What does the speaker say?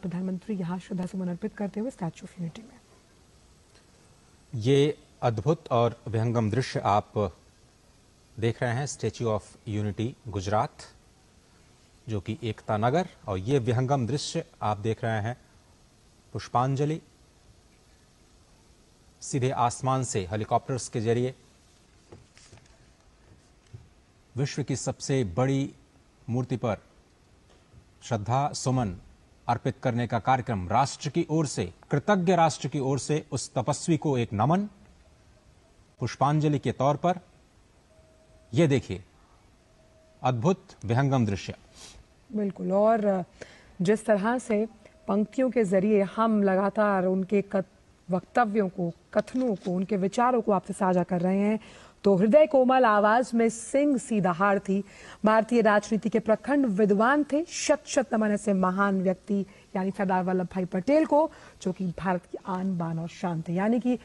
प्रधानमंत्री यहाँ श्रद्धा सुमन अर्पित करते हुए स्टैचू ऑफ यूनिटी में ये अद्भुत और विहंगम दृश्य आप देख रहे हैं स्टैच्यू ऑफ यूनिटी गुजरात जो कि एकता नगर और ये विहंगम दृश्य आप देख रहे हैं पुष्पांजलि सीधे आसमान से हेलीकॉप्टर्स के जरिए विश्व की सबसे बड़ी मूर्ति पर श्रद्धा सुमन अर्पित करने का कार्यक्रम राष्ट्र की ओर से कृतज्ञ राष्ट्र की ओर से उस तपस्वी को एक नमन पुष्पांजलि के तौर पर यह देखिए अद्भुत विहंगम दृश्य बिल्कुल और जिस तरह से पंक्तियों के जरिए हम लगातार उनके वक्तव्यों को कथनों को उनके विचारों को आपसे साझा कर रहे हैं तो हृदय कोमल आवाज में सिंह सीधाहार थी भारतीय राजनीति के प्रखंड विद्वान थे शत शत नमन ऐसे महान व्यक्ति यानी सरदार वल्लभ भाई पटेल को जो कि भारत की आन बान और शांति थे यानी कि